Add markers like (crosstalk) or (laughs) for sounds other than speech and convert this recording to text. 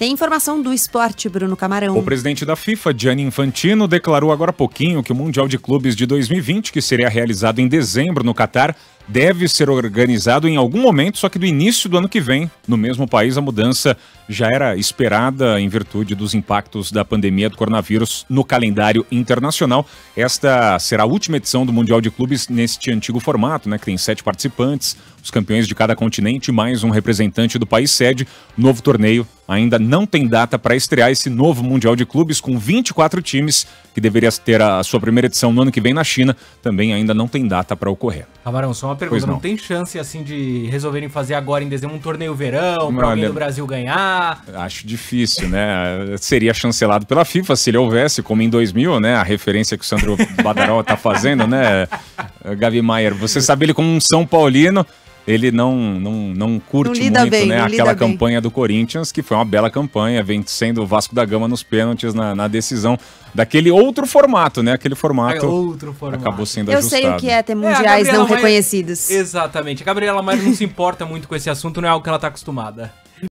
Tem informação do esporte, Bruno Camarão. O presidente da FIFA, Gianni Infantino, declarou agora há pouquinho que o Mundial de Clubes de 2020, que seria realizado em dezembro no Catar, deve ser organizado em algum momento, só que do início do ano que vem. No mesmo país, a mudança já era esperada em virtude dos impactos da pandemia do coronavírus no calendário internacional. Esta será a última edição do Mundial de Clubes neste antigo formato, né, que tem sete participantes, os campeões de cada continente, mais um representante do país sede. Novo torneio ainda não tem data para estrear esse novo Mundial de Clubes com 24 times, que deveria ter a sua primeira edição no ano que vem na China, também ainda não tem data para ocorrer. Camarão, só uma pergunta, não. não. tem chance assim de resolverem fazer agora em dezembro um torneio verão para alguém do Brasil ganhar? Acho difícil, né? (laughs) Seria chancelado pela FIFA se ele houvesse, como em 2000, né? A referência que o Sandro Badaró tá fazendo, né? Gavi Maier, você sabe ele como um São Paulino, ele não, não, não curte não muito bem, né, aquela campanha bem. do Corinthians, que foi uma bela campanha, vencendo o Vasco da Gama nos pênaltis na, na decisão daquele outro formato, né? Aquele formato, é outro formato. acabou sendo Eu ajustado. Eu sei o que é ter é, mundiais é, não Maia... reconhecidos. Exatamente. A Gabriela mais não se importa muito com esse assunto, não é algo que ela está acostumada.